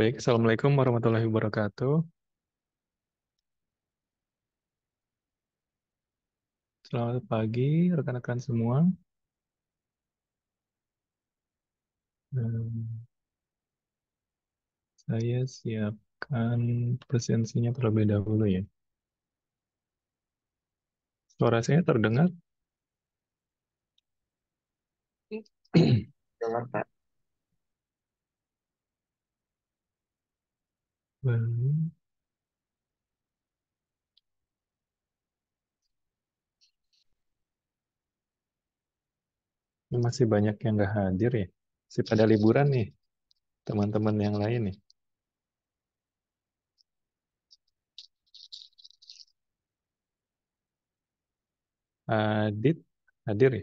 Baik, Assalamualaikum warahmatullahi wabarakatuh. Selamat pagi, rekan-rekan semua. saya siapkan presensinya terlebih dahulu ya. Suara saya terdengar? Dengar, Pak. Belum. Hmm. masih banyak yang nggak hadir ya. Masih pada liburan nih, teman-teman yang lain nih. Adit, hadir ya?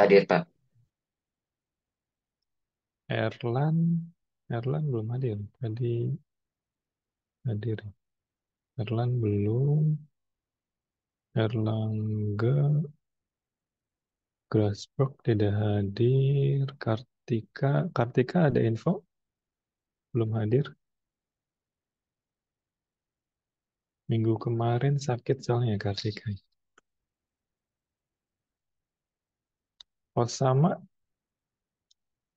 Hadir, Pak. Erlan, Erlan belum hadir. Tadi hadir. Erlan belum. Erlangga Grassbrook tidak hadir. Kartika, Kartika ada info? Belum hadir. Minggu kemarin sakit soalnya Kartika. Osama oh,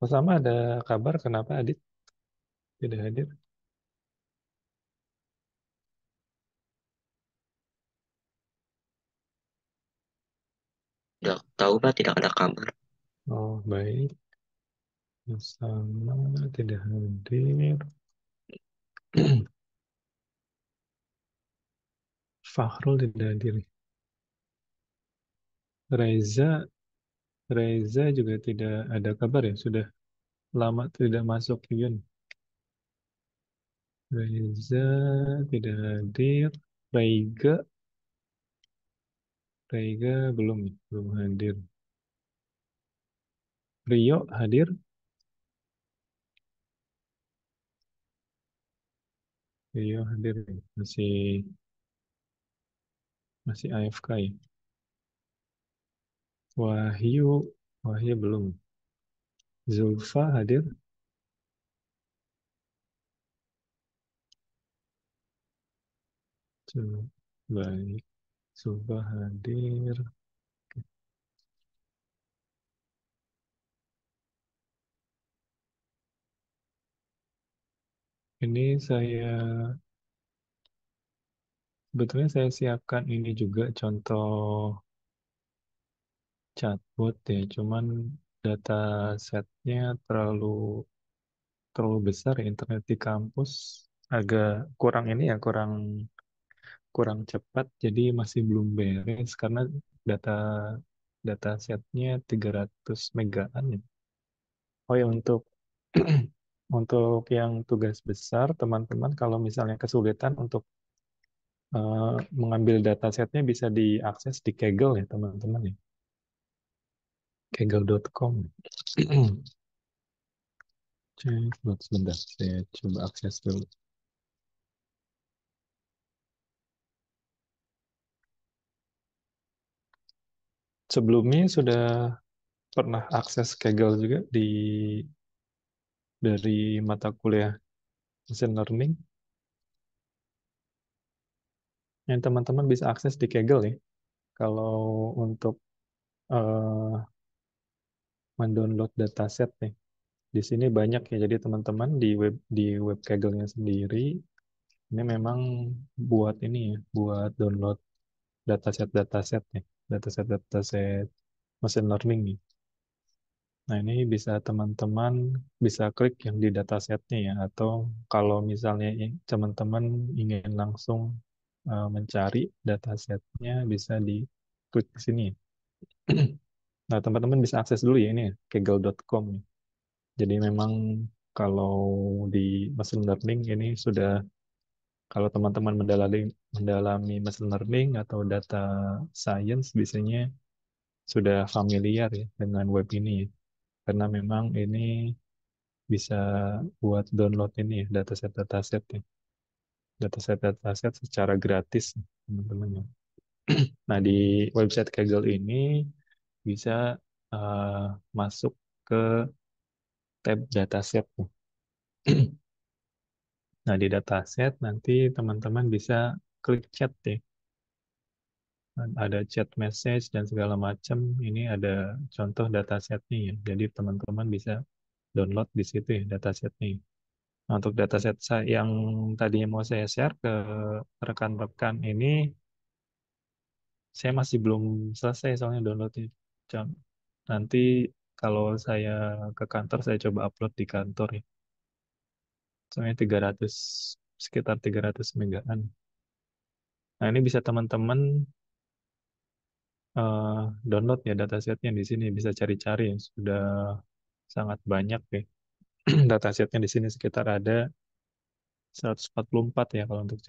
Osama oh, ada kabar kenapa Adit? tidak hadir. Tidak tahu Pak, tidak ada kabar. Oh, baik. Sama tidak hadir. Fahrul tidak hadir. Reza Reza juga tidak ada kabar ya, sudah lama tidak masuk Yun Reza tidak hadir. Raiga, Raiga belum, belum hadir. Rio hadir. Rio hadir masih masih AFK ya. Wahyu, Wahyu belum. Zulfa hadir. Baik. sudah hadir. Ini saya sebetulnya saya siapkan ini juga contoh chatbot ya, cuman data setnya terlalu terlalu besar ya, internet di kampus agak kurang ini ya kurang kurang cepat jadi masih belum beres karena data data setnya 300 megaan ya. Oh ya untuk untuk yang tugas besar teman-teman kalau misalnya kesulitan untuk uh, mengambil setnya bisa diakses di Kaggle ya teman-teman ya. Kaggle.com Cek, sebentar saya coba akses dulu. Sebelumnya sudah pernah akses Kaggle juga di dari mata kuliah machine learning yang teman-teman bisa akses di Kaggle ya. Kalau untuk uh, mendownload dataset nih, di sini banyak ya. Jadi teman-teman di web di web Kaggle-nya sendiri ini memang buat ini ya, buat download dataset-datasetnya. dataset dataset-dataset mesin learning nih. Nah, ini bisa teman-teman bisa klik yang di datasetnya ya, atau kalau misalnya teman-teman ingin langsung eh, mencari datasetnya bisa di klik di sini. nah, teman-teman bisa akses dulu ya ini ya, Jadi memang kalau di mesin learning ini sudah kalau teman-teman mendalami, mendalami machine learning atau data science biasanya sudah familiar ya dengan web ini ya. Karena memang ini bisa buat download ini ya, dataset-dataset ya. Dataset-dataset secara gratis teman-teman ya. nah di website Kaggle ini bisa uh, masuk ke tab dataset. Nah, di dataset nanti teman-teman bisa klik chat deh. Ada chat message dan segala macam. Ini ada contoh datasetnya ya. Jadi teman-teman bisa download di situ ya datasetnya. Ya. Nah, untuk dataset yang tadi mau saya share ke rekan-rekan ini, saya masih belum selesai soalnya downloadnya. Nanti kalau saya ke kantor, saya coba upload di kantor ya soalnya 300 sekitar 300 megaan nah ini bisa teman-teman uh, download ya datasetnya di sini bisa cari-cari sudah sangat banyak ya datasetnya di sini sekitar ada 144 ya kalau untuk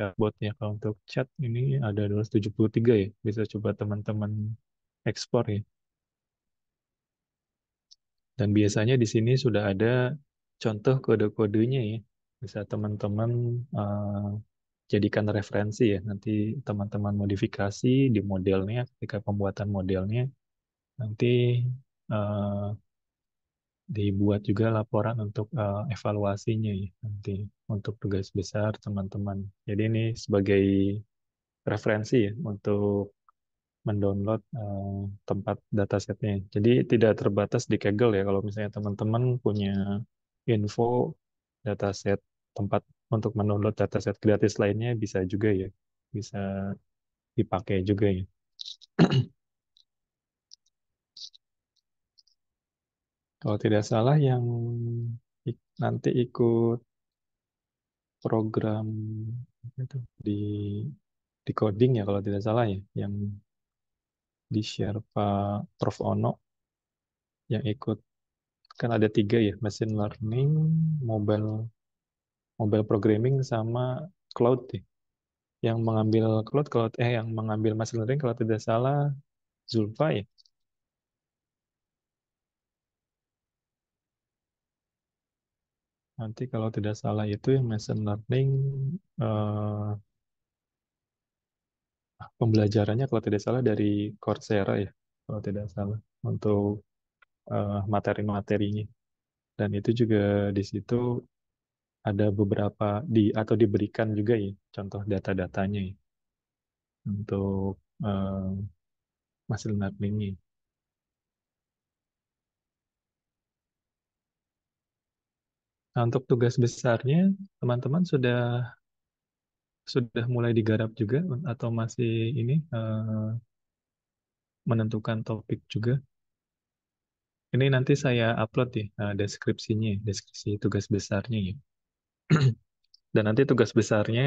ya kalau untuk chat ini ada 273 ya bisa coba teman-teman ekspor ya dan biasanya di sini sudah ada contoh kode-kodenya ya bisa teman-teman eh, jadikan referensi ya nanti teman-teman modifikasi di modelnya ketika pembuatan modelnya nanti eh, dibuat juga laporan untuk eh, evaluasinya ya nanti untuk tugas besar teman-teman jadi ini sebagai referensi ya untuk mendownload uh, tempat datasetnya jadi tidak terbatas di Kaggle ya kalau misalnya teman-teman punya info dataset tempat untuk mendownload dataset gratis lainnya bisa juga ya, bisa dipakai juga ya. Kalau tidak salah yang nanti ikut program itu di di coding ya kalau tidak salah ya yang di share Pak Prof Ono yang ikut kan ada tiga ya, machine learning, mobile mobile programming sama cloud deh. Yang mengambil cloud, cloud eh yang mengambil machine learning kalau tidak salah Zulfa ya. Nanti kalau tidak salah itu yang machine learning eh, pembelajarannya kalau tidak salah dari Coursera ya, kalau tidak salah untuk uh, materi-materinya dan itu juga di situ ada beberapa di atau diberikan juga ya contoh data-datanya ya untuk uh, machine learning-nya. Nah, untuk tugas besarnya teman-teman sudah sudah mulai digarap juga atau masih ini uh, menentukan topik juga ini nanti saya upload ya eh, deskripsinya, deskripsi tugas besarnya ya. Dan nanti tugas besarnya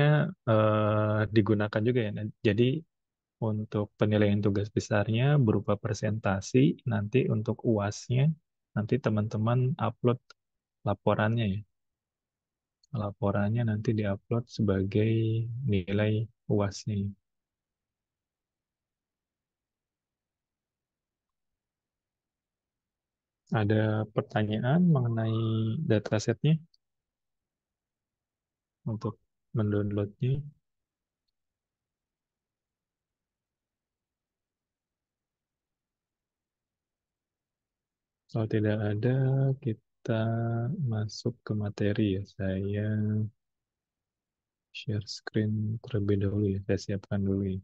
eh, digunakan juga ya. Nah, jadi untuk penilaian tugas besarnya berupa presentasi, nanti untuk UASnya nanti teman-teman upload laporannya ya. Laporannya nanti diupload sebagai nilai UASnya. Ya. Ada pertanyaan mengenai datasetnya untuk mendownloadnya? Kalau tidak ada, kita masuk ke materi ya. Saya share screen terlebih dahulu ya. Saya siapkan dulu ya.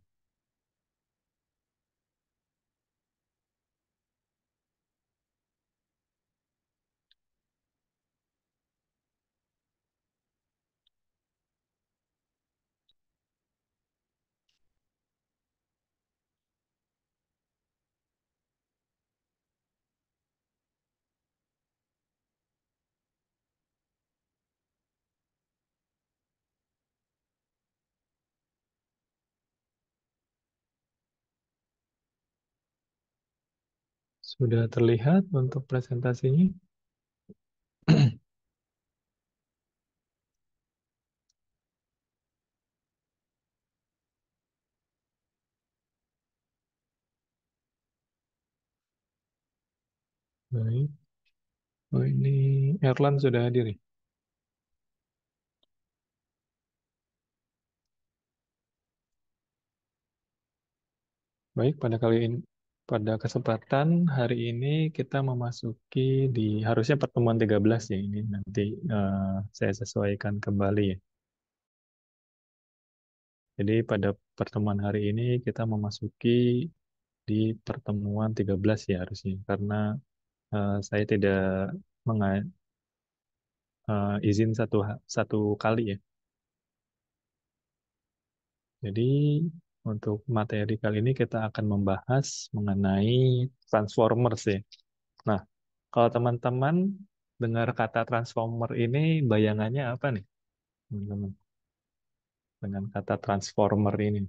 Sudah terlihat untuk presentasinya? Baik. Oh, ini Erlan sudah hadir ya? Baik, pada kali ini pada kesempatan hari ini kita memasuki di harusnya pertemuan 13 ya ini nanti uh, saya sesuaikan kembali ya. Jadi pada pertemuan hari ini kita memasuki di pertemuan 13 ya harusnya karena uh, saya tidak menga uh, izin satu satu kali ya. Jadi untuk materi kali ini kita akan membahas mengenai Transformers ya. Nah, kalau teman-teman dengar kata Transformer ini bayangannya apa nih? Teman-teman. Dengan kata Transformer ini.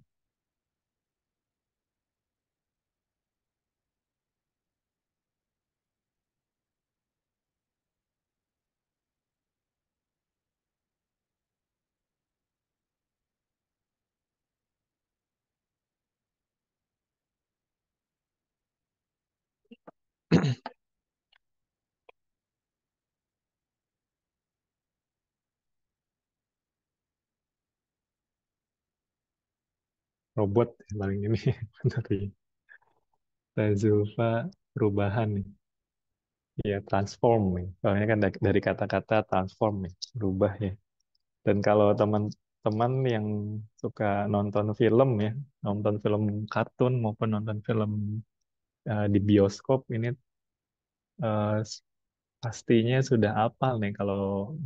robot paling ini tapi Zulfa perubahan nih ya transform nih soalnya kan dari kata-kata transform nih berubah ya dan kalau teman-teman yang suka nonton film ya nonton film kartun maupun nonton film uh, di bioskop ini uh, pastinya sudah apal nih kalau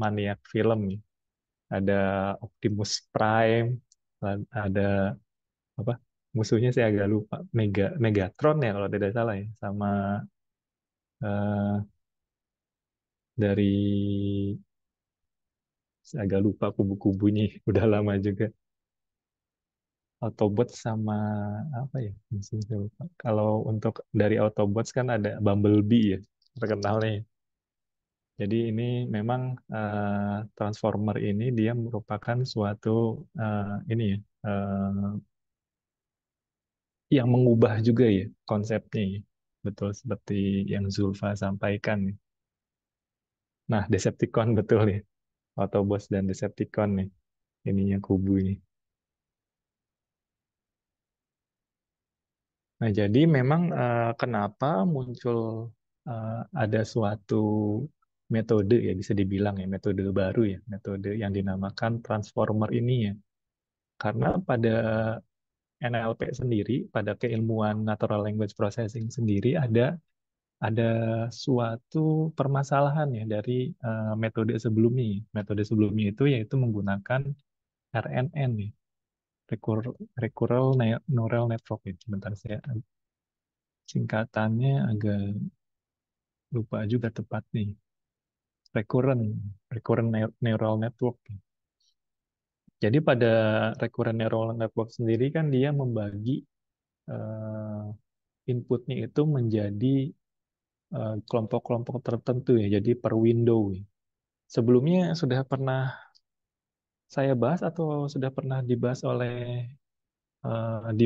maniak film nih ada Optimus Prime ada apa musuhnya saya agak lupa Mega Megatron ya kalau tidak salah ya sama uh, dari saya agak lupa kubu-kubunya udah lama juga Autobot sama apa ya musuhnya lupa kalau untuk dari Autobot kan ada Bumblebee ya terkenalnya ya. Jadi ini memang uh, Transformer ini dia merupakan suatu uh, ini ya yang mengubah juga ya konsepnya ya. Betul seperti yang Zulfa sampaikan. Nah, Decepticon betul ya. Autobots dan Decepticon nih. Ininya kubu ini. Nah, jadi memang uh, kenapa muncul uh, ada suatu metode ya bisa dibilang ya metode baru ya, metode yang dinamakan transformer ini ya. Karena pada NLP sendiri pada keilmuan natural language processing sendiri ada ada suatu permasalahan ya dari uh, metode sebelumnya. Metode sebelumnya itu yaitu menggunakan RNN nih. Recur Recurrent Neural Network ya. Sebentar saya singkatannya agak lupa juga tepat nih. Recurrent Recurrent Neural Network. Ya. Jadi pada recurrent neural network sendiri kan dia membagi uh, inputnya itu menjadi eh, kelompok-kelompok uh, tertentu ya, jadi per window. Sebelumnya sudah pernah saya bahas atau sudah pernah dibahas oleh uh, eh, di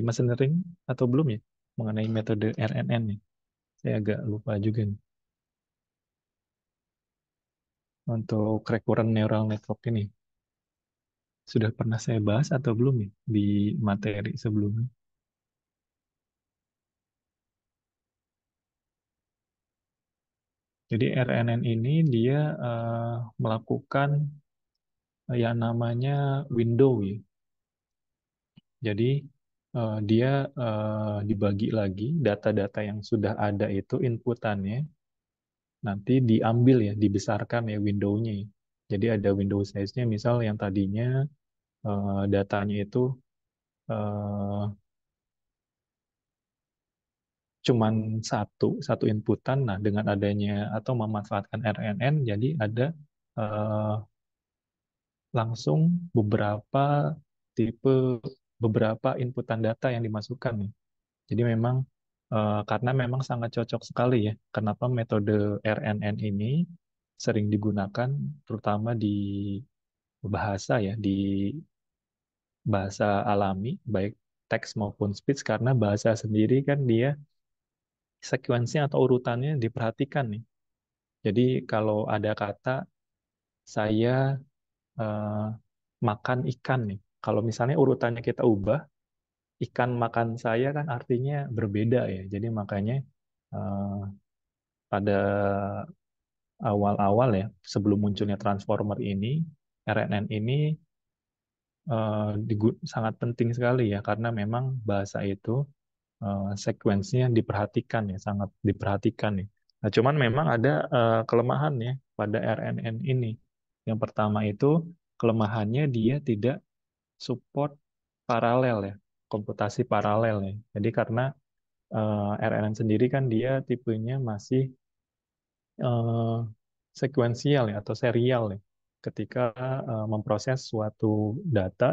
atau belum ya mengenai metode RNN nih? Ya? Saya agak lupa juga nih. Untuk recurrent neural network ini. Sudah pernah saya bahas atau belum nih di materi sebelumnya? Jadi RNN ini dia uh, melakukan eh, yang namanya window ya. Jadi uh, dia uh, dibagi lagi data-data yang sudah ada itu inputannya nanti diambil ya, dibesarkan ya windownya. Ya. Jadi ada window size-nya misal yang tadinya uh, datanya itu uh, cuman satu, satu inputan. Nah, dengan adanya atau memanfaatkan RNN, jadi ada uh, langsung beberapa tipe, beberapa inputan data yang dimasukkan. Jadi memang uh, karena memang sangat cocok sekali ya. Kenapa metode RNN ini sering digunakan terutama di bahasa ya, di bahasa alami, baik teks maupun speech, karena bahasa sendiri kan dia sekuensinya atau urutannya diperhatikan nih. Jadi kalau ada kata saya uh, makan ikan nih, kalau misalnya urutannya kita ubah, ikan makan saya kan artinya berbeda ya. Jadi makanya uh, pada awal-awal ya sebelum munculnya transformer ini RNN ini uh, sangat penting sekali ya karena memang bahasa itu uh, eh, sekuensinya diperhatikan ya sangat diperhatikan nih. Nah cuman memang ada uh, kelemahan ya pada RNN ini. Yang pertama itu kelemahannya dia tidak support paralel ya komputasi paralel ya. Jadi karena uh, RNN sendiri kan dia tipenya masih Eh, sekuensial ya atau serial ya. Ketika eh, memproses suatu data,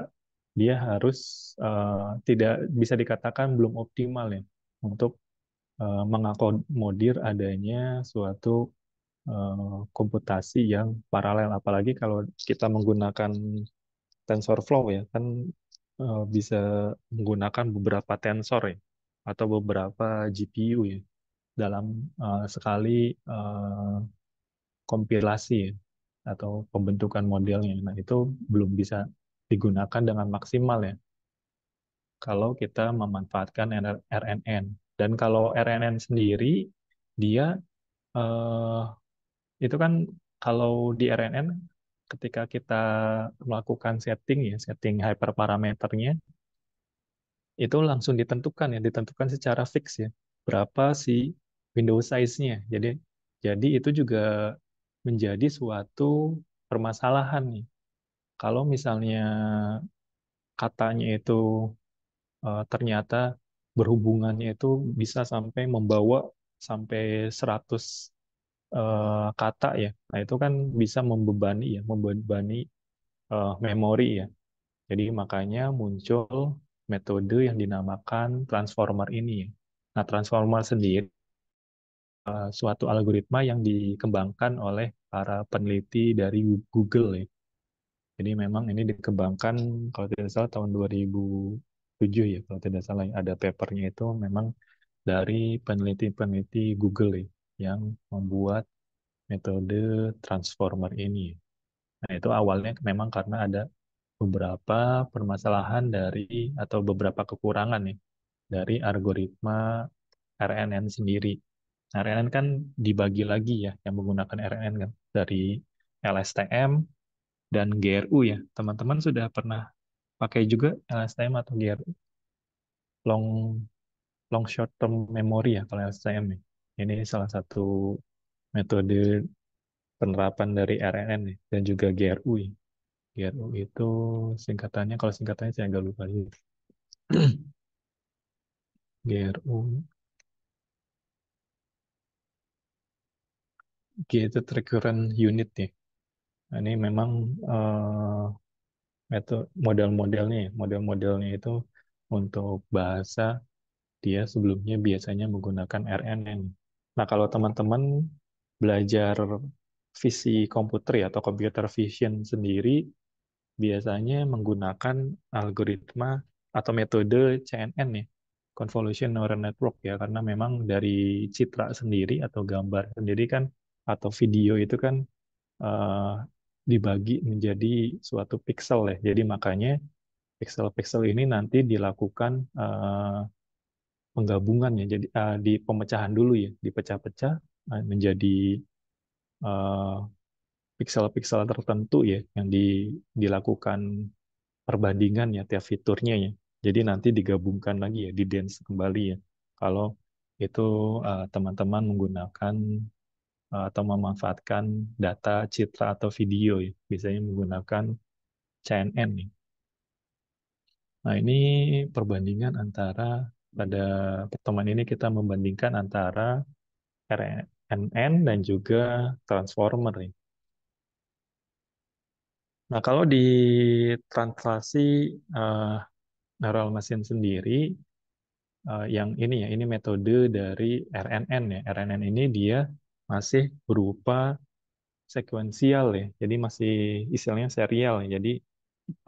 dia harus eh, tidak bisa dikatakan belum optimal ya untuk mengakomodir adanya suatu komputasi yang paralel. Apalagi kalau kita menggunakan TensorFlow ya kan bisa menggunakan beberapa tensor ya atau beberapa GPU ya dalam uh, sekali uh, kompilasi atau pembentukan modelnya. Nah, itu belum bisa digunakan dengan maksimal ya. Kalau kita memanfaatkan RNN dan kalau RNN sendiri dia uh, itu kan kalau di RNN ketika kita melakukan setting ya, setting hyperparameternya itu langsung ditentukan ya, ditentukan secara fix ya. Berapa si window size-nya. Jadi jadi itu juga menjadi suatu permasalahan nih. Kalau misalnya katanya itu uh, ternyata berhubungannya itu bisa sampai membawa sampai 100 uh, eh, kata ya. Nah, itu kan bisa membebani ya, membebani uh, memori ya. Jadi makanya muncul metode yang dinamakan transformer ini. Ya. Nah, transformer sendiri Eh, suatu algoritma yang dikembangkan oleh para peneliti dari Google ya. Jadi memang ini dikembangkan kalau tidak salah tahun 2007 ya kalau tidak salah ya. ada papernya itu memang dari peneliti-peneliti Google ya, yang membuat metode transformer ini. Nah itu awalnya memang karena ada beberapa permasalahan dari atau beberapa kekurangan nih ya, dari algoritma RNN sendiri RNN kan dibagi lagi ya yang menggunakan RNN kan dari LSTM dan GRU ya. Teman-teman sudah pernah pakai juga LSTM atau GRU? Long long short term memory ya kalau LSTM ya. Ini salah satu metode penerapan dari RNN ya, dan juga GRU ya. GRU itu singkatannya kalau singkatannya saya agak lupa gitu. GRU gated recurrent unit nih. Ya. Nah, ini memang uh, eh, metode model-modelnya, ya. model-modelnya itu untuk bahasa dia sebelumnya biasanya menggunakan RNN. Nah, kalau teman-teman belajar visi komputer ya atau computer vision sendiri biasanya menggunakan algoritma atau metode CNN nih, ya, convolution neural network ya karena memang dari citra sendiri atau gambar sendiri kan atau video itu kan uh, dibagi menjadi suatu pixel ya. Jadi makanya pixel-pixel ini nanti dilakukan uh, ya jadi uh, di pemecahan dulu ya, dipecah-pecah menjadi pixel-pixel uh, tertentu ya, yang di, dilakukan perbandingan ya tiap fiturnya ya. Jadi nanti digabungkan lagi ya, di dance kembali ya. Kalau itu teman-teman uh, teman -teman menggunakan Eh, atau memanfaatkan data citra atau video ya. Biasanya menggunakan CNN nih. Nah, ini perbandingan antara pada pertemuan ini kita membandingkan antara RNN dan juga transformer nih. Nah, kalau di translasi uh, neural mesin sendiri uh, yang ini ya, ini metode dari RNN ya. RNN ini dia masih berupa sekuensial ya. Jadi masih istilahnya serial ya. Jadi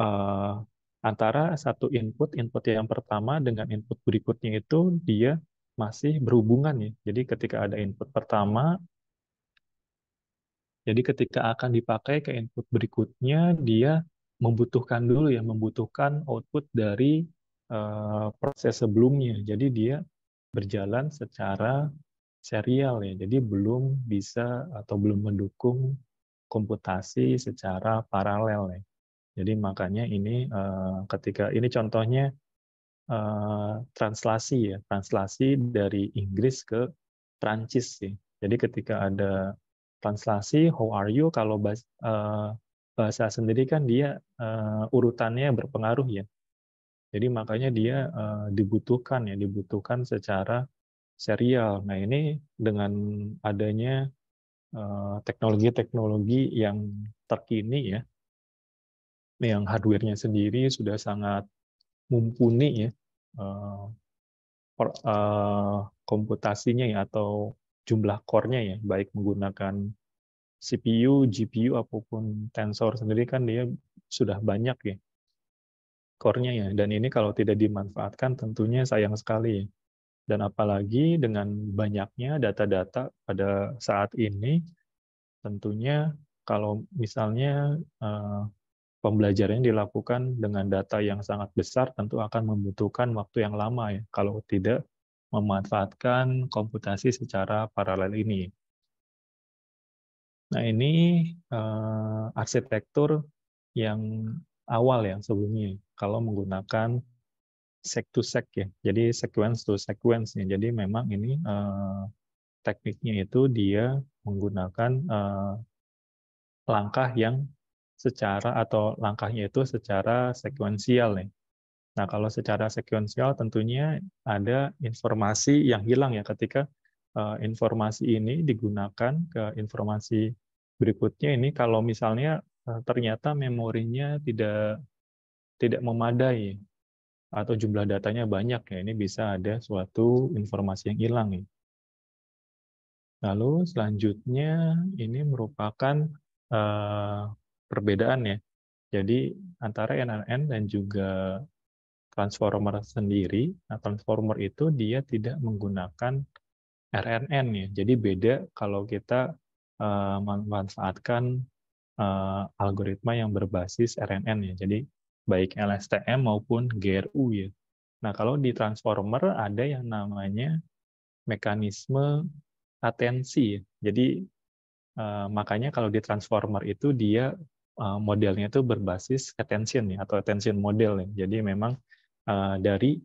uh, antara satu input input yang pertama dengan input berikutnya itu dia masih berhubungan ya. Jadi ketika ada input pertama jadi ketika akan dipakai ke input berikutnya dia membutuhkan dulu ya membutuhkan output dari uh, proses sebelumnya. Jadi dia berjalan secara serial ya. Jadi belum bisa atau belum mendukung komputasi secara paralel ya. Jadi makanya ini eh, ketika ini contohnya eh, translasi ya, translasi dari Inggris ke Prancis sih. Jadi ketika ada translasi how are you kalau bahasa, eh, bahasa sendiri kan dia urutannya berpengaruh ya. Jadi makanya dia dibutuhkan ya, dibutuhkan secara serial. Nah, ini dengan adanya eh, teknologi-teknologi yang terkini ya, yang hardware sendiri sudah sangat mumpuni ya, eh, eh, komputasinya ya atau jumlah core-nya ya, baik menggunakan CPU, GPU, apapun tensor sendiri kan dia sudah banyak ya kornya ya. Dan ini kalau tidak dimanfaatkan tentunya sayang sekali ya. Dan apalagi dengan banyaknya data-data pada saat ini, tentunya kalau misalnya eh, pembelajarannya dilakukan dengan data yang sangat besar, tentu akan membutuhkan waktu yang lama ya, kalau tidak memanfaatkan komputasi secara paralel ini. Nah ini eh, arsitektur yang awal ya sebelumnya, kalau menggunakan sek to sek ya. Jadi sequence to sequence ya. Jadi memang ini eh, tekniknya itu dia menggunakan eh, langkah yang secara atau langkahnya itu secara sekuensial ya. Nah, kalau secara sekuensial tentunya ada informasi yang hilang ya ketika eh, informasi ini digunakan ke informasi berikutnya ini kalau misalnya ternyata memorinya tidak tidak memadai ya atau jumlah datanya banyak ya ini bisa ada suatu informasi yang hilang ya. Lalu selanjutnya ini merupakan uh, perbedaan ya. Jadi antara NNN dan juga transformer sendiri, nah, transformer itu dia tidak menggunakan RNN ya. Jadi beda kalau kita uh, eh, memanfaatkan uh, eh, algoritma yang berbasis RNN ya. Jadi baik LSTM maupun GRU ya. Nah, kalau di transformer ada yang namanya mekanisme atensi. Ya. Jadi eh, makanya kalau di transformer itu dia eh, modelnya itu berbasis attention ya atau attention model ya. Jadi memang eh, dari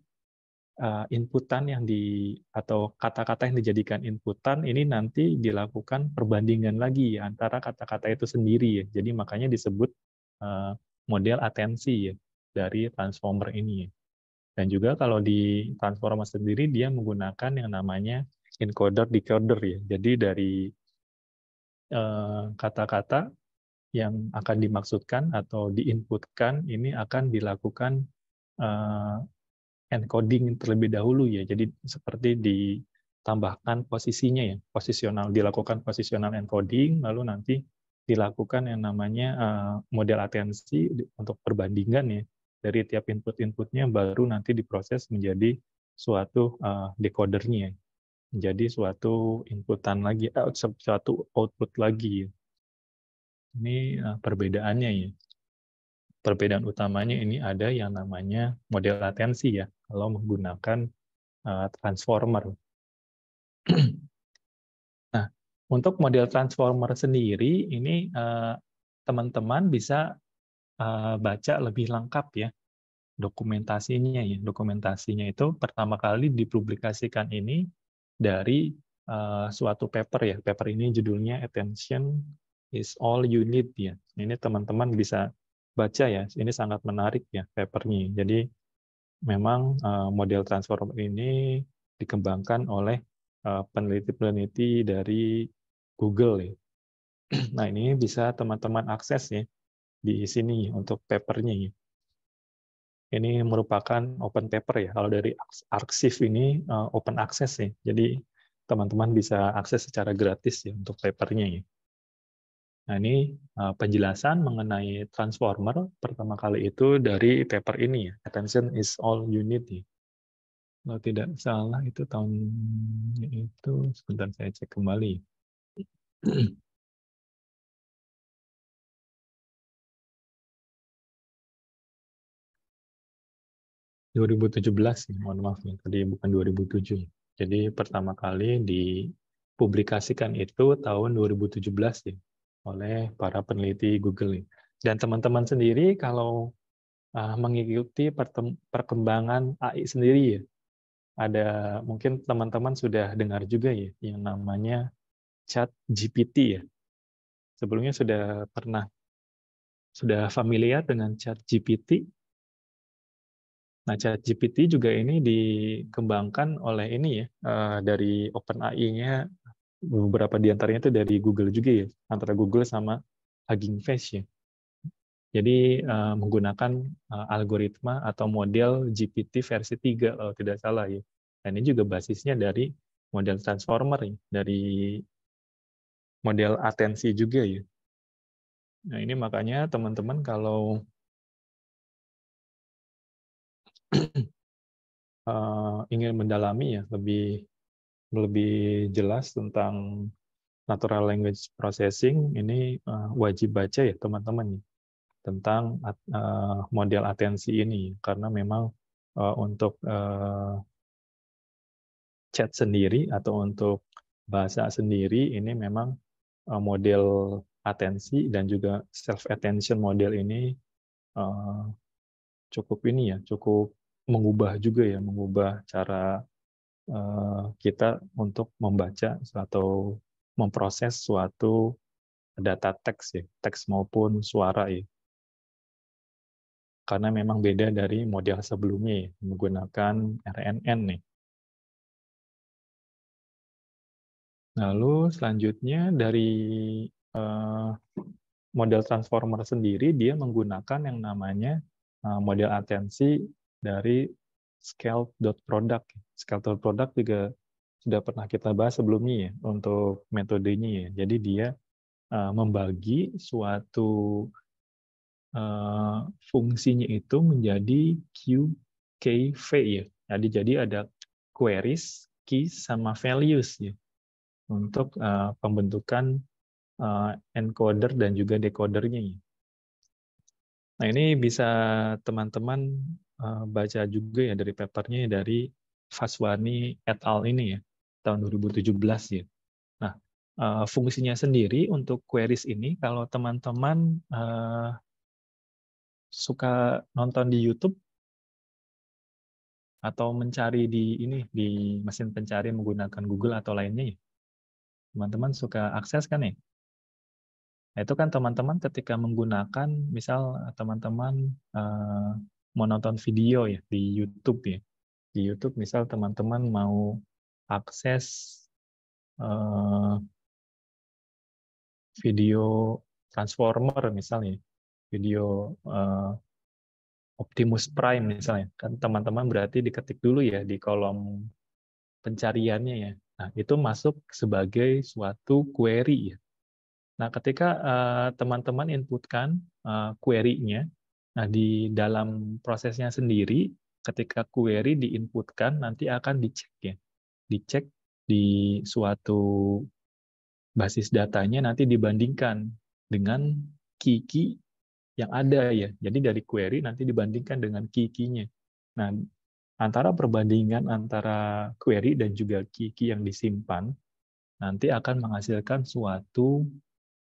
eh, inputan yang di atau kata-kata yang dijadikan inputan ini nanti dilakukan perbandingan lagi ya, antara kata-kata itu sendiri ya. Jadi makanya disebut eh, model atensi ya, dari transformer ini. ya Dan juga kalau di transformer sendiri dia menggunakan yang namanya encoder decoder ya. Jadi dari eh, kata-kata eh, yang akan dimaksudkan atau diinputkan ini akan dilakukan eh, encoding terlebih dahulu ya. Jadi seperti ditambahkan posisinya ya, posisional dilakukan posisional encoding lalu nanti dilakukan yang namanya eh, model atensi untuk perbandingan ya dari tiap input-inputnya baru nanti diproses menjadi suatu eh, decodernya menjadi suatu inputan lagi eh, suatu output lagi ini perbedaannya ya perbedaan utamanya ini ada yang namanya model atensi ya kalau menggunakan transformer Untuk model transformer sendiri, ini eh, teman-teman bisa eh, baca lebih lengkap ya dokumentasinya ya. Dokumentasinya itu pertama kali dipublikasikan ini dari eh, suatu paper ya. Paper ini judulnya Attention is All You Need ya. Ini teman-teman bisa baca ya. Ini sangat menarik ya papernya. Jadi memang model transformer ini dikembangkan oleh peneliti-peneliti dari Google nih. Nah ini bisa teman-teman akses ya di sini untuk papernya. Ya. Ini merupakan open paper ya. Kalau dari arsip ini eh, open access ya. Jadi teman-teman bisa akses secara gratis ya untuk papernya ya. Nah ini eh, penjelasan mengenai transformer pertama kali itu dari paper ini ya. Attention is all you need ya kalau tidak salah itu tahun itu sebentar saya cek kembali 2017 hmm. ya, mohon maaf ya, tadi bukan 2007. Jadi pertama kali dipublikasikan itu tahun 2017 ya oleh para peneliti Google. Ya. Dan teman-teman sendiri kalau uh, mengikuti perkembangan AI sendiri ya, ada mungkin teman-teman sudah dengar juga ya yang namanya Chat GPT ya. Sebelumnya sudah pernah sudah familiar dengan Chat GPT. Nah, Chat GPT juga ini dikembangkan oleh ini ya eh, dari OpenAI-nya beberapa di antaranya itu dari Google juga ya antara Google sama Hugging Face ya. Jadi eh, menggunakan eh, algoritma atau model GPT versi 3 kalau tidak salah ya. Dan ini juga basisnya dari model transformer ya, dari model atensi juga ya. Nah ini makanya teman-teman kalau eh, ingin mendalami ya lebih lebih jelas tentang natural language processing ini eh, wajib baca ya teman-teman ya, tentang eh, model atensi ini karena memang untuk chat sendiri atau untuk bahasa sendiri ini memang Eh, model atensi dan juga self attention model ini eh, cukup ini ya cukup mengubah juga ya mengubah cara eh, kita untuk membaca atau memproses suatu data teks ya teks maupun suara ya karena memang beda dari model sebelumnya ya, menggunakan RNN nih Lalu selanjutnya dari eh, model transformer sendiri dia menggunakan yang namanya eh, model atensi dari scale dot product. Scale dot product juga sudah pernah kita bahas sebelumnya ya untuk metodenya ya. Jadi dia eh, membagi suatu fungsinya itu menjadi Q, K, V ya. Jadi jadi ada queries, keys sama values ya untuk uh, pembentukan uh, encoder dan juga decodernya. Ya. Nah ini bisa teman-teman uh, baca juga ya dari papernya dari Faswani et al ini ya tahun 2017 ya. Nah uh, fungsinya sendiri untuk queries ini kalau teman-teman uh, suka nonton di YouTube atau mencari di ini di mesin pencari menggunakan Google atau lainnya ya teman-teman suka akses kan nih. Nah, itu kan teman-teman ketika menggunakan misal eh, teman-teman uh, mau video ya di YouTube ya. Di YouTube misal teman-teman mau akses uh, video Transformer misalnya, video uh, Optimus Prime misalnya, kan teman-teman berarti diketik dulu ya di kolom pencariannya ya. Nah, itu masuk sebagai suatu query ya. Nah, ketika eh, teman-teman uh, inputkan uh, query-nya, nah di dalam prosesnya sendiri ketika query diinputkan nanti akan dicek ya. Dicek di suatu basis datanya nanti dibandingkan dengan kiki yang ada ya. Jadi dari query nanti dibandingkan dengan kikinya. Nah, antara perbandingan antara query dan juga key-key yang disimpan nanti akan menghasilkan suatu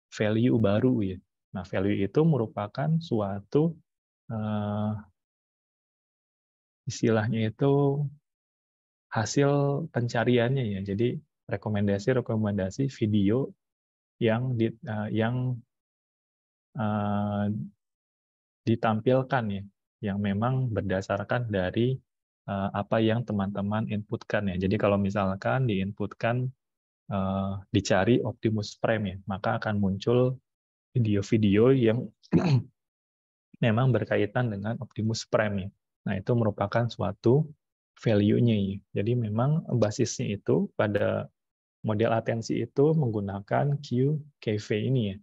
value baru ya. Nah, value itu merupakan suatu uh, istilahnya itu hasil pencariannya ya. Jadi rekomendasi-rekomendasi video yang di, uh, yang uh, ditampilkan ya, yang memang berdasarkan dari Eh, apa yang teman-teman inputkan ya. Jadi kalau misalkan diinputkan eh, dicari Optimus Prime ya, maka akan muncul video-video yang memang berkaitan dengan Optimus Prime ya. Nah, itu merupakan suatu value-nya ya. Jadi memang basisnya itu pada model atensi itu menggunakan QKV ini ya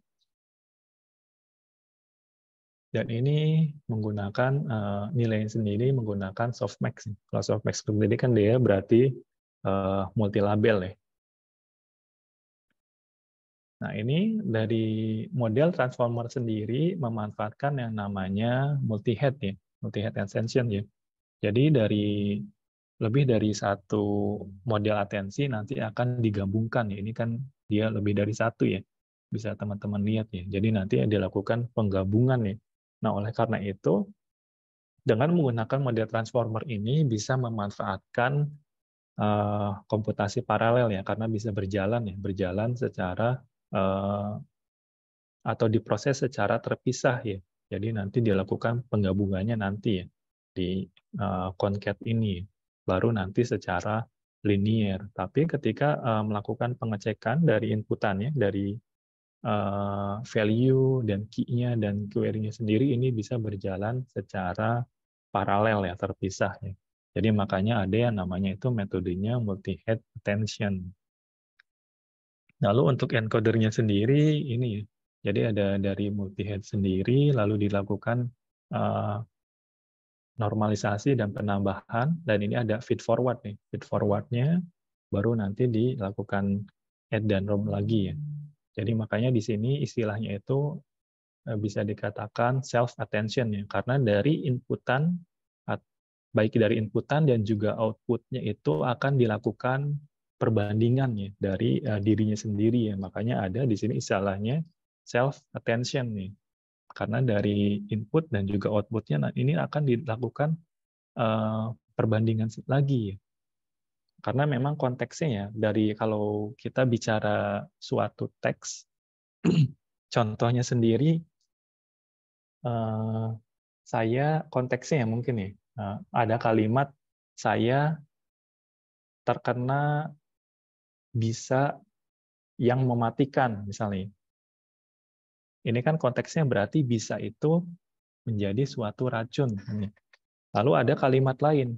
dan ini menggunakan uh, eh, nilai sendiri menggunakan softmax. Kalau softmax sendiri kan dia berarti uh, multilabel ya. Nah ini dari model transformer sendiri memanfaatkan yang namanya multi-head ya, multi-head extension ya. Jadi dari lebih dari satu model atensi nanti akan digabungkan ya. Ini kan dia lebih dari satu ya. Bisa teman-teman lihat ya. Jadi nanti dilakukan penggabungan ya Nah, oleh karena itu, dengan menggunakan model transformer ini bisa memanfaatkan uh, komputasi paralel ya, karena bisa berjalan ya, berjalan secara uh, atau diproses secara terpisah ya. Jadi nanti dilakukan penggabungannya nanti ya di uh, eh, concat ini, ya. baru nanti secara linier. Tapi ketika uh, melakukan pengecekan dari inputannya, dari uh, value dan key-nya dan query-nya sendiri ini bisa berjalan secara paralel ya, terpisah ya. Jadi makanya ada yang namanya itu metodenya multi-head attention. Lalu untuk encodernya sendiri ini ya. jadi ada dari multi-head sendiri lalu dilakukan uh, normalisasi dan penambahan dan ini ada feed forward nih. Feed forwardnya baru nanti dilakukan add dan rom lagi ya. Jadi makanya di sini istilahnya itu e, bisa dikatakan self attention ya karena dari inputan baik dari inputan dan juga outputnya itu akan dilakukan perbandingan ya dari e, dirinya sendiri ya makanya ada di sini istilahnya self attention nih karena dari input dan juga outputnya nah ini akan dilakukan e, perbandingan lagi ya karena memang konteksnya ya, dari kalau kita bicara suatu teks, contohnya sendiri, eh, saya konteksnya ya mungkin ya, eh, ada kalimat saya terkena bisa yang mematikan misalnya. Ini kan konteksnya berarti bisa itu menjadi suatu racun. Lalu ada kalimat lain,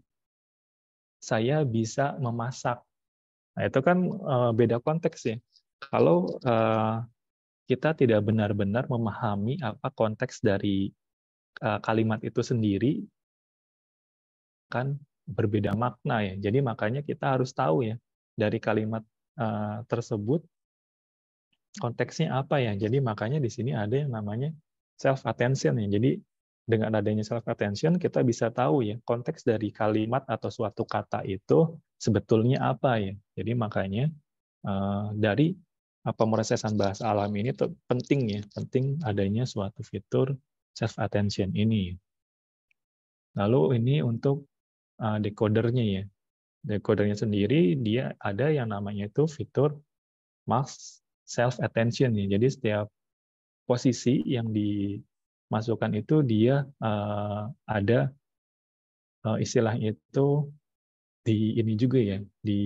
saya bisa memasak. Nah, itu kan eh, beda konteks ya. Kalau eh, kita tidak benar-benar memahami apa konteks dari eh, kalimat itu sendiri, kan berbeda makna ya. Jadi makanya kita harus tahu ya dari kalimat tersebut konteksnya apa ya. Jadi makanya di sini ada yang namanya self attention ya. Jadi dengan adanya self attention kita bisa tahu ya konteks dari kalimat atau suatu kata itu sebetulnya apa ya. Jadi makanya eh, dari pemrosesan bahasa alam ini tuh penting ya, penting adanya suatu fitur self attention ini. Lalu ini untuk eh, decodernya ya. Decodernya sendiri dia ada yang namanya itu fitur mask self attention ya. Jadi setiap posisi yang di masukan itu dia uh, ada uh, istilah itu di ini juga ya di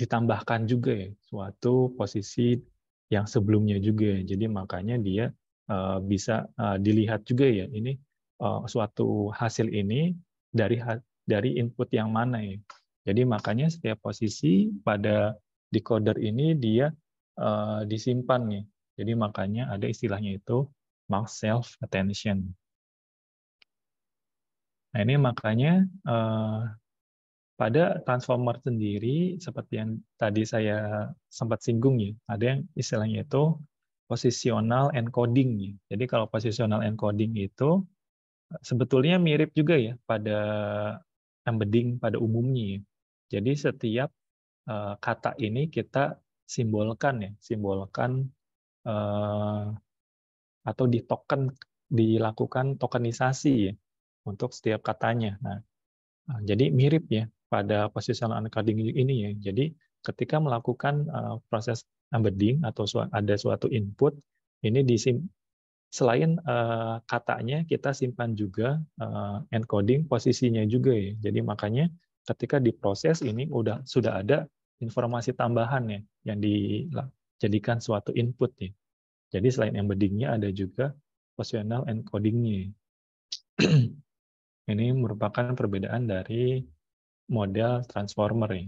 ditambahkan juga ya suatu posisi yang sebelumnya juga ya. jadi makanya dia uh, bisa uh, dilihat juga ya ini uh, suatu hasil ini dari dari input yang mana ya jadi makanya setiap posisi pada decoder ini dia uh, disimpan nih ya. Jadi makanya ada istilahnya itu mark self attention. Nah ini makanya eh, pada transformer sendiri seperti yang tadi saya sempat singgung ya, ada yang istilahnya itu positional encoding. Ya. Jadi kalau positional encoding itu eh, sebetulnya mirip juga ya pada embedding pada umumnya. Ya. Jadi setiap uh, kata ini kita simbolkan ya, simbolkan Eh, atau di token dilakukan tokenisasi ya, untuk setiap katanya. Nah, eh, jadi mirip ya pada positional encoding ini ya. Jadi ketika melakukan eh, proses embedding atau ada suatu input ini di selain uh, katanya kita simpan juga uh, encoding posisinya juga ya. Jadi makanya ketika diproses ini udah sudah ada informasi tambahan ya yang di jadikan suatu input nih. Jadi selain embeddingnya ada juga positional encodingnya. Ini merupakan perbedaan dari model transformer. ya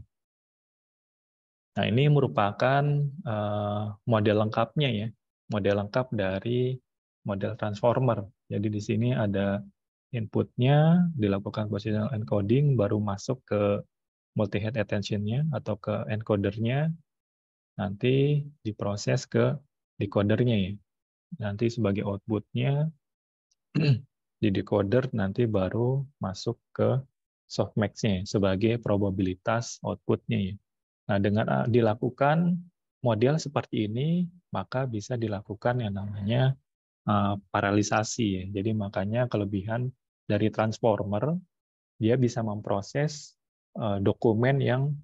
Nah ini merupakan eh, model lengkapnya ya, model lengkap dari model transformer. Jadi di sini ada inputnya, dilakukan positional encoding, baru masuk ke multi-head attention-nya atau ke encodernya nanti diproses ke decodernya ya. Nanti sebagai outputnya di decoder nanti baru masuk ke softmax-nya ya, sebagai probabilitas outputnya ya. Nah, dengan ah, dilakukan model seperti ini, maka bisa dilakukan yang namanya uh, paralisasi. Ya. Jadi makanya kelebihan dari transformer, dia bisa memproses ah, dokumen yang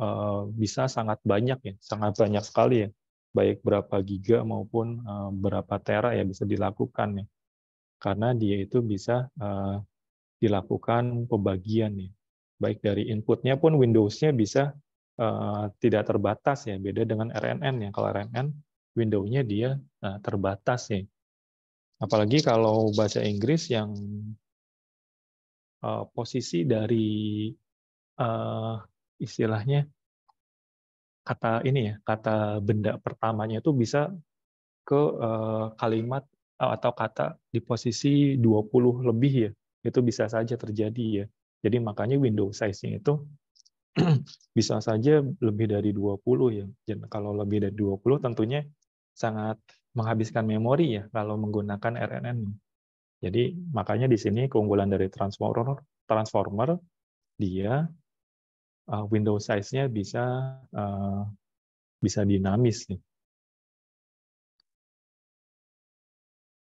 Eh, bisa sangat banyak ya, sangat banyak sekali ya, baik berapa giga maupun eh, berapa tera ya bisa dilakukan ya, karena dia itu bisa eh, dilakukan pembagian ya, baik dari inputnya pun Windows-nya bisa tidak terbatas ya, beda dengan RNN ya, kalau RNN window-nya dia terbatas ya, apalagi kalau bahasa Inggris yang posisi dari uh, istilahnya kata ini ya kata benda pertamanya itu bisa ke eh, kalimat eh, atau kata di posisi 20 lebih ya itu bisa saja terjadi ya jadi makanya window sizing itu bisa saja lebih dari 20 ya dan kalau lebih dari 20 tentunya sangat menghabiskan memori ya kalau menggunakan RNN jadi makanya di sini keunggulan dari transformer transformer dia uh, window size-nya bisa uh, bisa dinamis nih.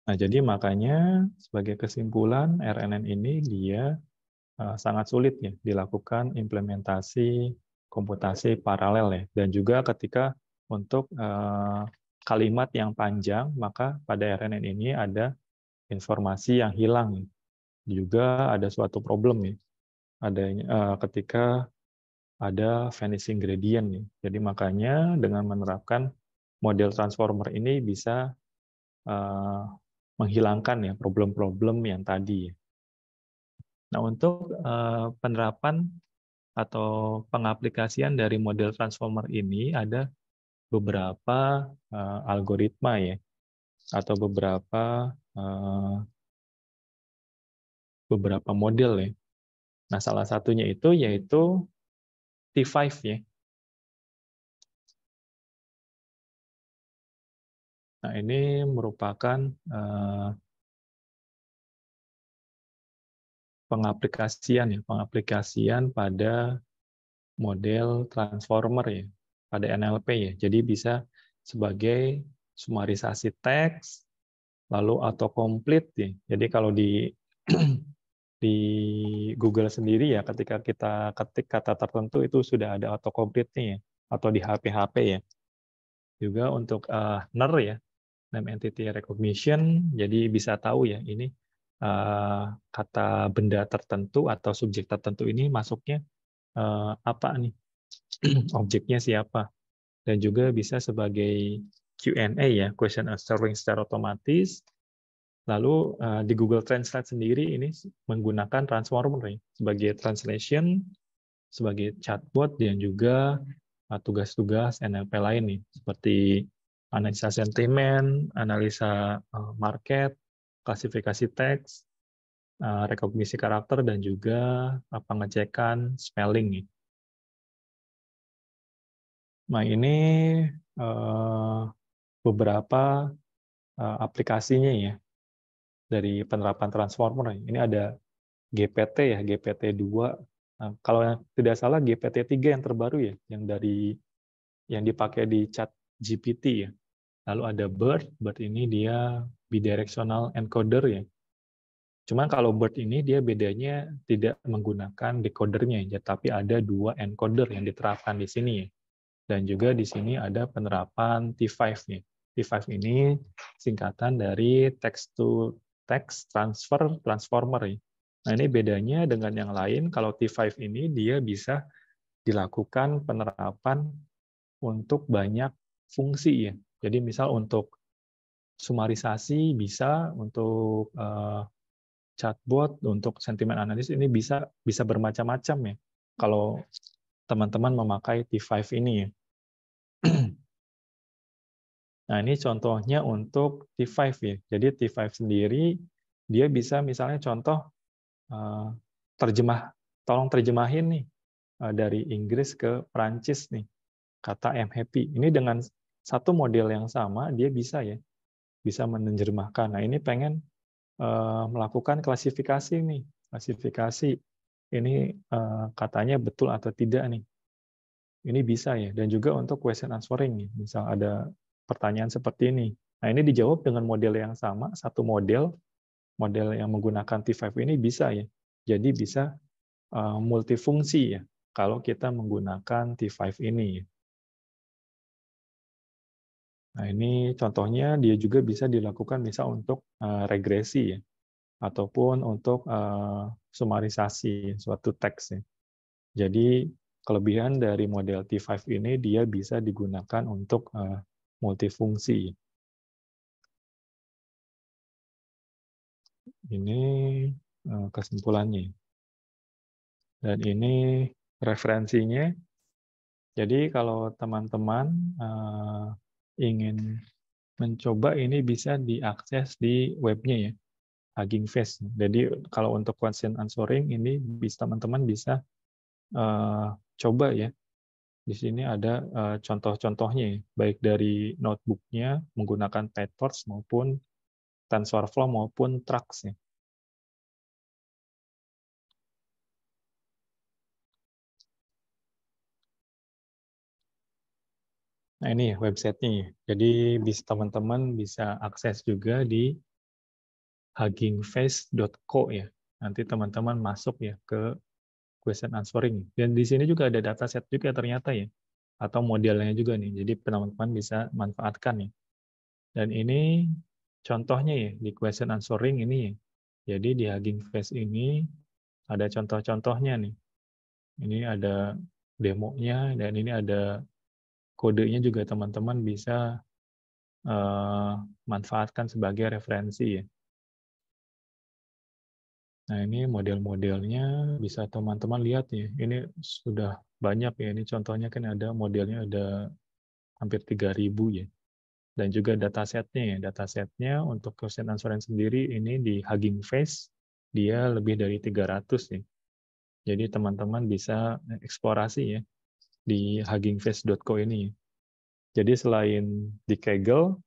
Nah, jadi makanya sebagai kesimpulan RNN ini dia uh, sangat sulit ya dilakukan implementasi komputasi paralel ya dan juga ketika untuk uh, kalimat yang panjang maka pada RNN ini ada informasi yang hilang juga ada suatu problem nih. Ada uh, ketika ada vanishing gradient nih. Jadi makanya dengan menerapkan model transformer ini bisa eh, menghilangkan ya problem-problem yang tadi. Ya. Nah untuk eh, penerapan atau pengaplikasian dari model transformer ini ada beberapa eh, algoritma ya atau beberapa beberapa model ya. Nah salah satunya itu yaitu T5 ya. Nah, ini merupakan eh, pengaplikasian ya, pengaplikasian pada model transformer ya, pada NLP ya. Jadi bisa sebagai sumarisasi teks, lalu auto complete ya. Jadi kalau di eh, di Google sendiri ya ketika kita ketik kata tertentu itu sudah ada autocomplete-nya ya, atau di HP-HP ya. Juga untuk uh, eh, NER ya, Name Entity Recognition, jadi bisa tahu ya ini uh, kata benda tertentu atau subjek tertentu ini masuknya uh, apa nih, objeknya siapa. Dan juga bisa sebagai Q&A ya, question answering secara otomatis, Lalu eh, di Google Translate sendiri ini menggunakan transformer sebagai translation, sebagai chatbot dan juga eh, tugas-tugas uh, NLP lain nih seperti analisa sentimen, analisa eh, market, klasifikasi teks, uh, rekognisi karakter dan juga pengecekan spelling nih. Nah, ini beberapa aplikasinya ya dari penerapan transformer. Ini ada GPT ya, GPT-2. Nah, kalau yang tidak salah GPT-3 yang terbaru ya, yang dari yang dipakai di chat GPT ya. Lalu ada BERT, BERT ini dia bidirectional encoder ya. Cuman kalau BERT ini dia bedanya tidak menggunakan decodernya ya, tapi ada dua encoder yang diterapkan di sini ya. Dan juga di sini ada penerapan T5 ya. T5 ini singkatan dari text to teks transfer transformer. Ya. Nah, ini bedanya dengan yang lain. Kalau T5 ini dia bisa dilakukan penerapan untuk banyak fungsi ya. Jadi misal untuk sumarisasi bisa, untuk eh, chatbot, untuk sentimen analis ini bisa bisa bermacam-macam ya. Kalau teman-teman memakai T5 ini ya. Nah, ini contohnya untuk T5 ya. Jadi T5 sendiri dia bisa misalnya contoh eh, terjemah, tolong terjemahin nih eh, dari Inggris ke Prancis nih kata I'm happy. Ini dengan satu model yang sama dia bisa ya bisa menerjemahkan. Nah, ini pengen eh, melakukan klasifikasi nih, klasifikasi ini katanya betul atau tidak nih. Ini bisa ya dan juga untuk question answering nih. Misal ada pertanyaan seperti ini. Nah, ini dijawab dengan model yang sama, satu model, model yang menggunakan T5 ini bisa ya. Jadi bisa eh, multifungsi ya, kalau kita menggunakan T5 ini. Ya. Nah, ini contohnya dia juga bisa dilakukan bisa untuk eh, regresi ya, ataupun untuk uh, sumarisasi suatu teks ya. Jadi kelebihan dari model T5 ini dia bisa digunakan untuk multifungsi. Ini eh, kesimpulannya. Dan ini referensinya. Jadi kalau teman-teman eh, ingin mencoba ini bisa diakses di webnya ya, Hugging Face. Jadi kalau untuk question answering ini bisa teman-teman bisa eh, coba ya di sini ada uh, contoh-contohnya, ya, baik dari notebooknya menggunakan PyTorch maupun TensorFlow maupun Trax. -nya. Nah ini ya, websitenya. Ya. Jadi bisa teman-teman bisa akses juga di huggingface.co ya. Nanti teman-teman masuk ya ke question answering. Dan di sini juga ada data set juga ternyata ya, atau modelnya juga nih. Jadi teman-teman bisa manfaatkan ya. Dan ini contohnya ya di question answering ini ya. Jadi di Hugging Face ini ada contoh-contohnya nih. Ini ada demonya dan ini ada kodenya juga teman-teman bisa uh, manfaatkan sebagai referensi ya. Nah, ini model-modelnya bisa teman-teman lihat nih. Ini sudah banyak ya. Ini contohnya kan ada modelnya ada hampir 3000 ya. Dan juga datasetnya ya. Datasetnya untuk question answerance sendiri ini di Hugging Face dia lebih dari 300 ya. Jadi teman-teman bisa eksplorasi ya di huggingface.co ini. Jadi selain di Kaggle,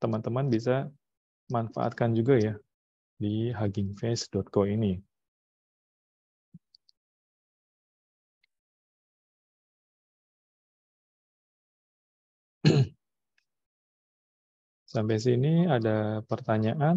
teman-teman bisa manfaatkan juga ya di huggingface.co ini. Sampai sini ada pertanyaan?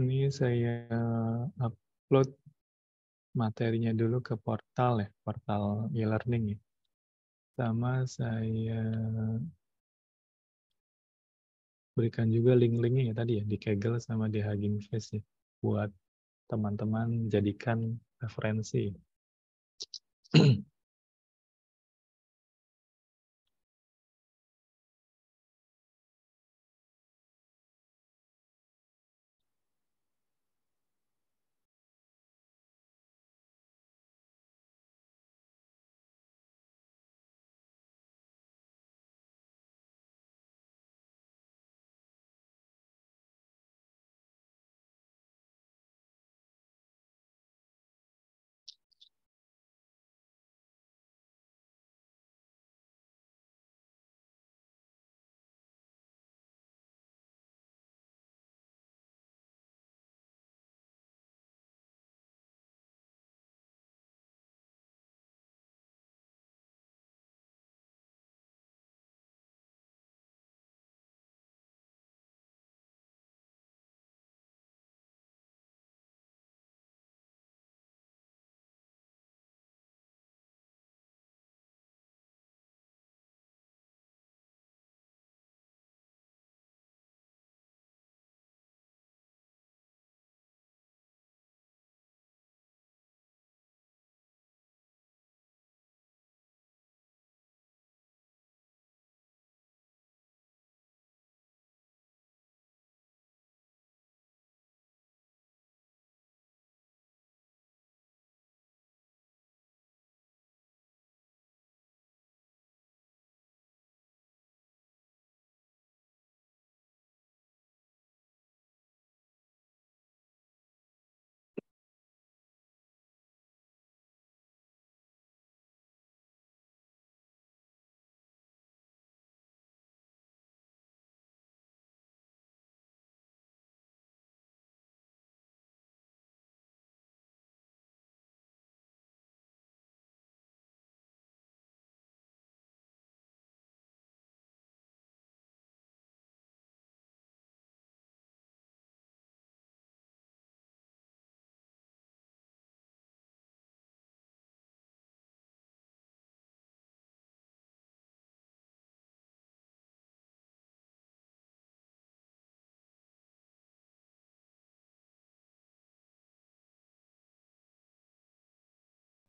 ini saya upload materinya dulu ke portal ya, portal e-learning ya. Sama saya berikan juga link-linknya ya tadi ya di Kaggle sama di Hugging Face ya buat teman-teman jadikan referensi.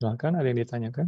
Silahkan, ada yang ditanyakan?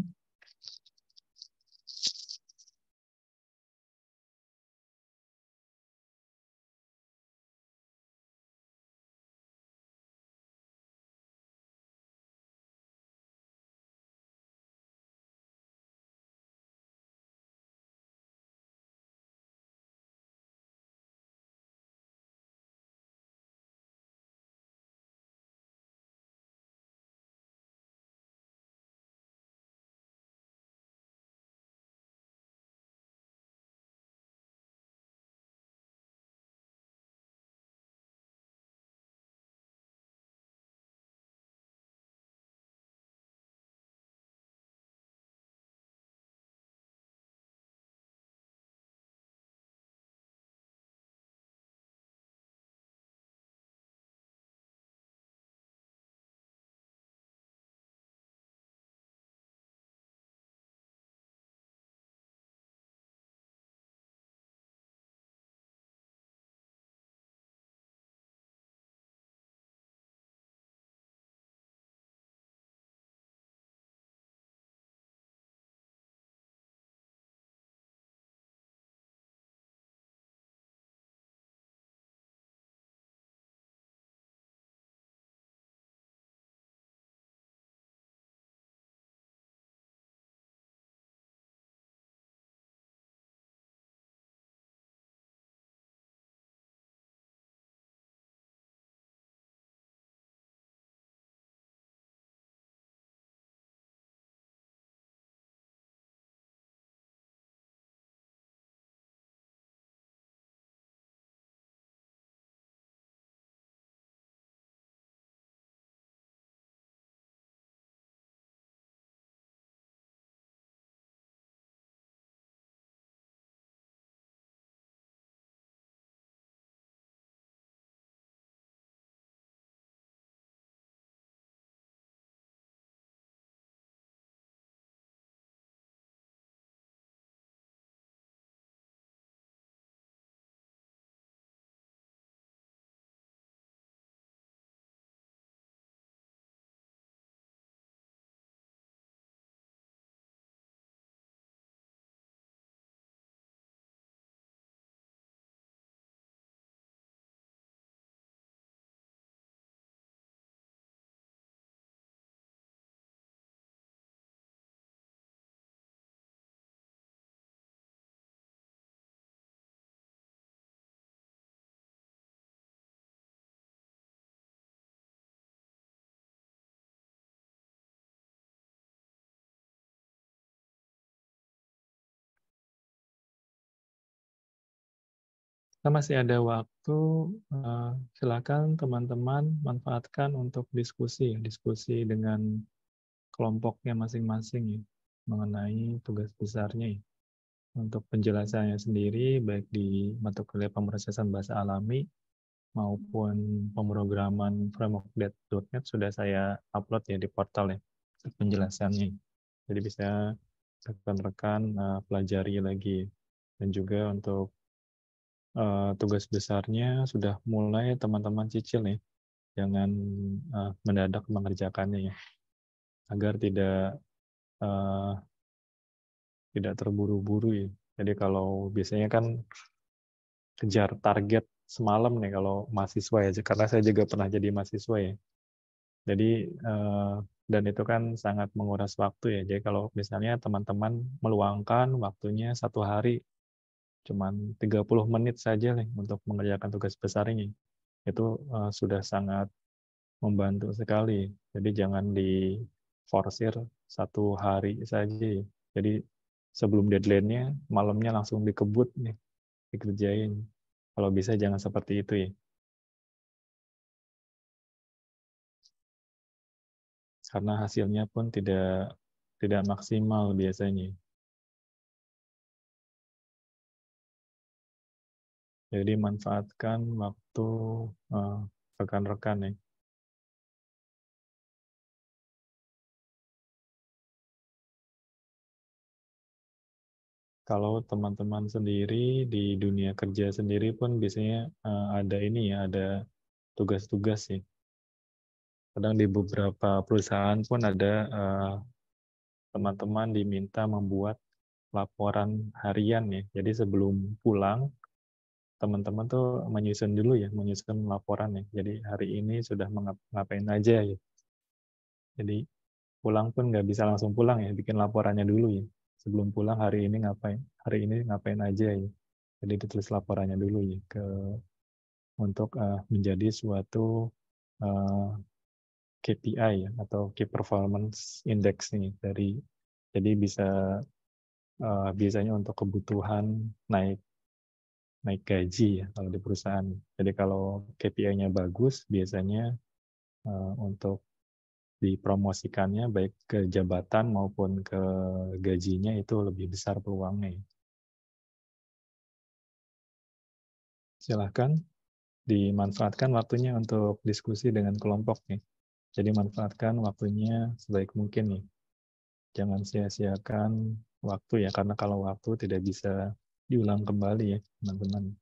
Kita masih ada waktu, eh, silakan teman-teman manfaatkan untuk diskusi, diskusi dengan kelompoknya masing-masing ya, mengenai tugas besarnya ya. Untuk penjelasannya sendiri, baik di mata kuliah pemrosesan bahasa alami maupun pemrograman framework.net sudah saya upload ya di portal ya, penjelasannya. Jadi bisa rekan-rekan eh, pelajari lagi. Dan juga untuk uh, tugas besarnya sudah mulai teman-teman cicil nih. Jangan uh, eh, mendadak mengerjakannya ya. Agar tidak uh, tidak terburu-buru ya. Jadi kalau biasanya kan kejar target semalam nih kalau mahasiswa ya karena saya juga pernah jadi mahasiswa ya jadi dan itu kan sangat menguras waktu ya jadi kalau misalnya teman-teman meluangkan waktunya satu hari cuman 30 menit saja nih untuk mengerjakan tugas besar ini itu eh, sudah sangat membantu sekali jadi jangan di forsir satu hari saja jadi sebelum deadline-nya malamnya langsung dikebut nih dikerjain kalau bisa jangan seperti itu ya karena hasilnya pun tidak tidak maksimal biasanya Jadi manfaatkan waktu eh, rekan-rekan uh, ya. Kalau teman-teman sendiri di dunia kerja sendiri pun biasanya uh, ada ini ya, ada tugas-tugas sih. Kadang di beberapa perusahaan pun ada eh, teman-teman uh, diminta membuat laporan harian ya. Jadi sebelum pulang teman-teman tuh menyusun dulu ya, menyusun laporan ya. Jadi hari ini sudah mengapain ngapain aja ya. Jadi pulang pun nggak bisa langsung pulang ya, bikin laporannya dulu ya. Sebelum pulang hari ini ngapain, hari ini ngapain aja ya. Jadi ditulis laporannya dulu ya ke untuk uh, menjadi suatu uh, eh, KPI ya, atau Key Performance Index nih dari jadi bisa uh, biasanya untuk kebutuhan naik naik gaji ya kalau di perusahaan. Jadi kalau KPI-nya bagus, biasanya uh, untuk dipromosikannya baik ke jabatan maupun ke gajinya itu lebih besar peluangnya. Ya. Silahkan dimanfaatkan waktunya untuk diskusi dengan kelompok nih. Jadi manfaatkan waktunya sebaik mungkin nih. Jangan sia-siakan waktu ya, karena kalau waktu tidak bisa diulang kembali ya, teman-teman.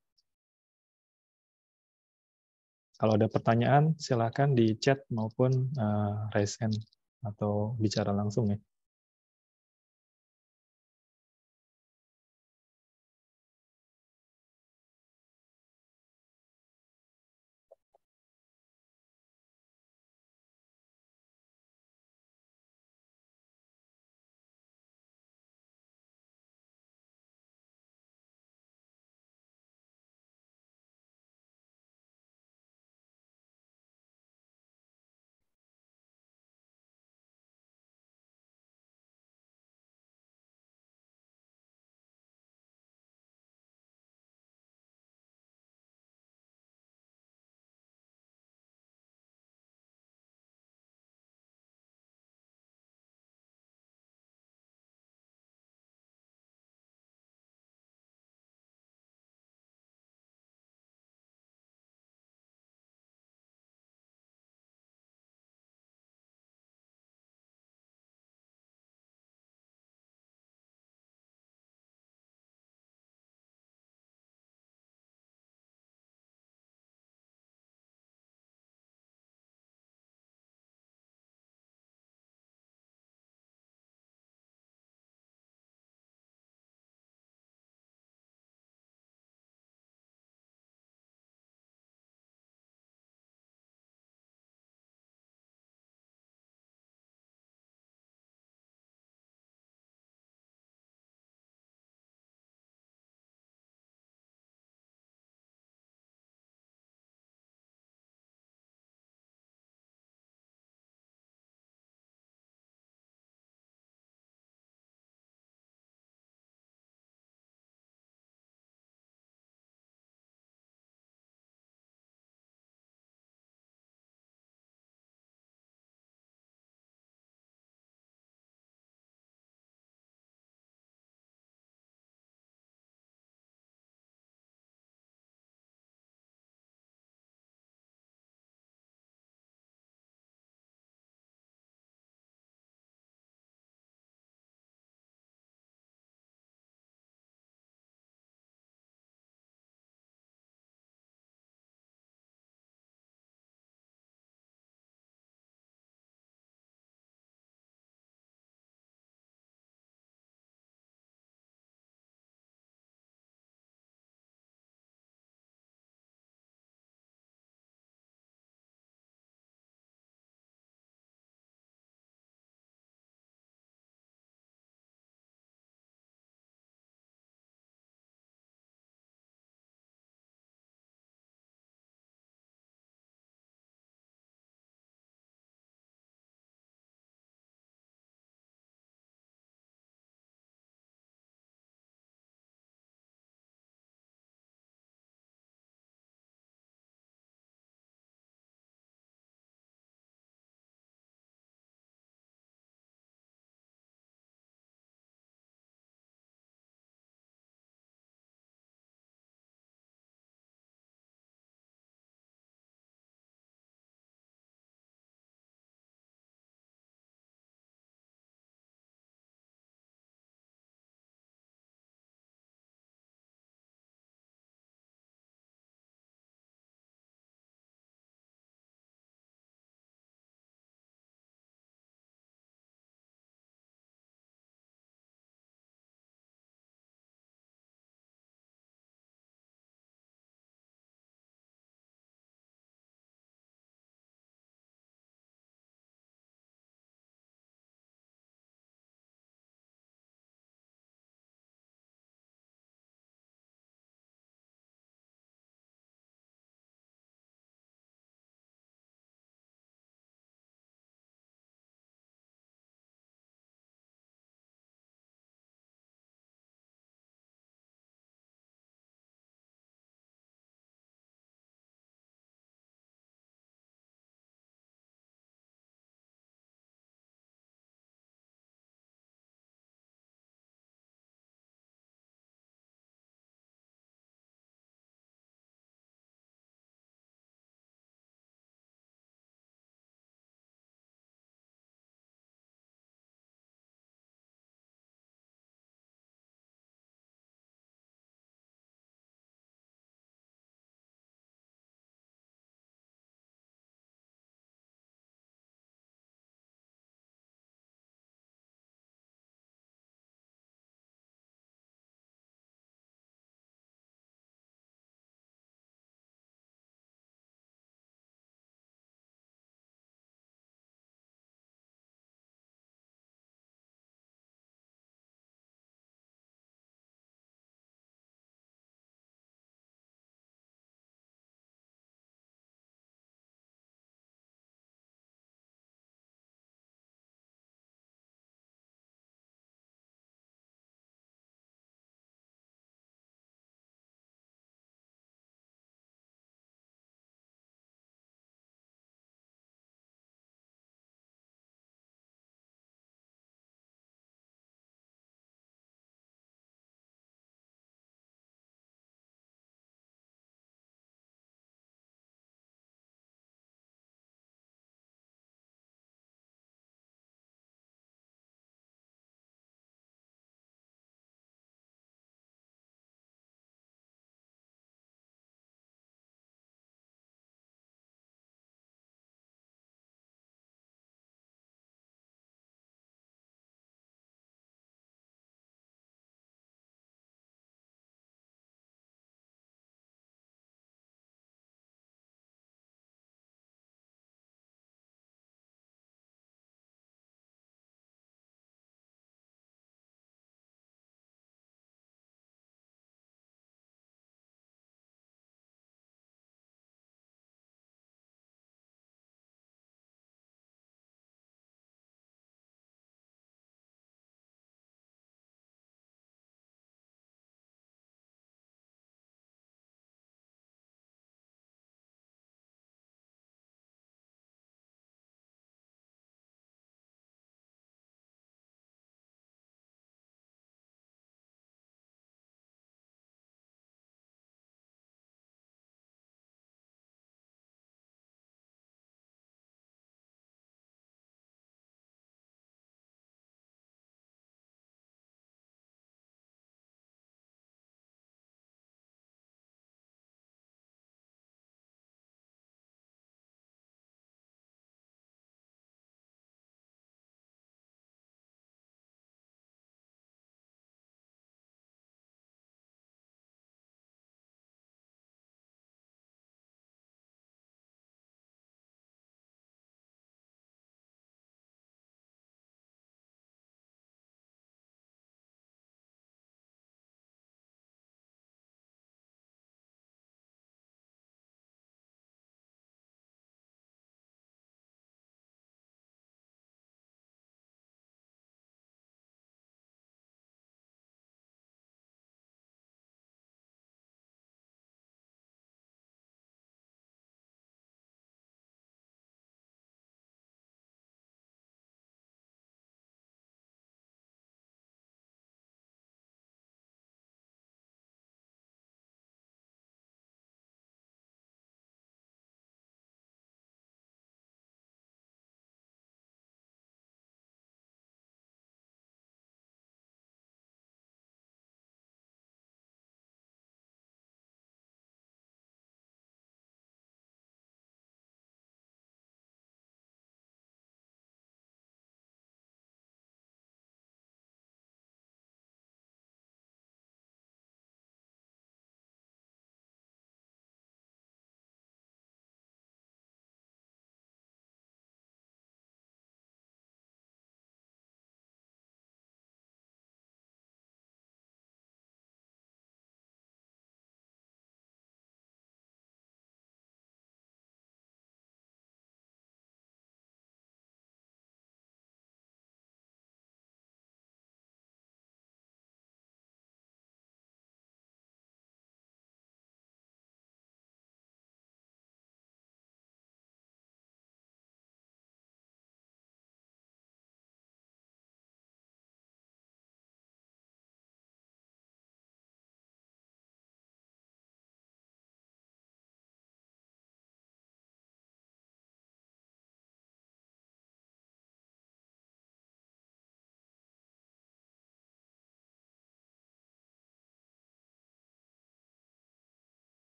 Kalau ada pertanyaan, silakan di chat maupun uh, raise hand atau bicara langsung ya.